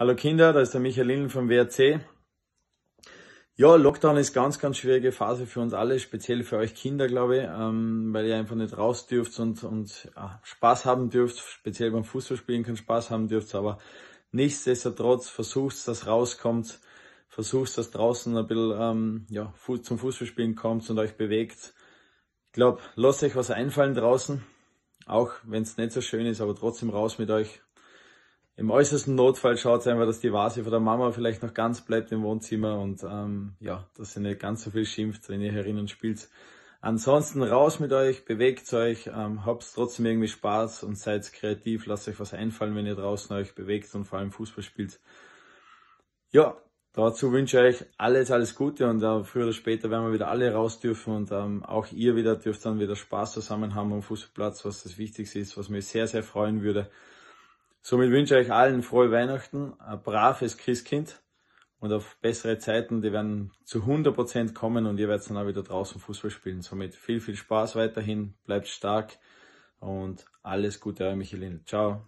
Hallo Kinder, da ist der Michael Lindl vom WRC. Ja, Lockdown ist ganz, ganz schwierige Phase für uns alle, speziell für euch Kinder, glaube ich, ähm, weil ihr einfach nicht raus dürft und, und ja, ah, Spaß haben dürft, speziell beim Fußballspielen keinen Spaß haben dürft, aber nichtsdestotrotz versucht, dass rauskommt, versucht, dass draußen ein bisschen ähm, ja, zum Fußballspielen kommt und euch bewegt. Ich glaube, lasst euch was einfallen draußen, auch wenn es nicht so schön ist, aber trotzdem raus mit euch, im äußersten Notfall schaut es einfach, dass die Vase von der Mama vielleicht noch ganz bleibt im Wohnzimmer und ähm, ja, dass ihr nicht ganz so viel schimpft, wenn ihr herinnen spielt. Ansonsten raus mit euch, bewegt euch, ähm, habt trotzdem irgendwie Spaß und seid kreativ, lasst euch was einfallen, wenn ihr draußen euch bewegt und vor allem Fußball spielt. Ja, dazu wünsche ich euch alles, alles Gute und äh, früher oder später werden wir wieder alle raus dürfen und ähm, auch ihr wieder dürft dann wieder Spaß zusammen haben am Fußballplatz, was das Wichtigste ist, was mich sehr, sehr freuen würde. Somit wünsche ich euch allen frohe Weihnachten, ein braves Christkind und auf bessere Zeiten, die werden zu 100% kommen und ihr werdet dann auch wieder draußen Fußball spielen. Somit viel, viel Spaß weiterhin, bleibt stark und alles Gute, euer Michelin. Ciao.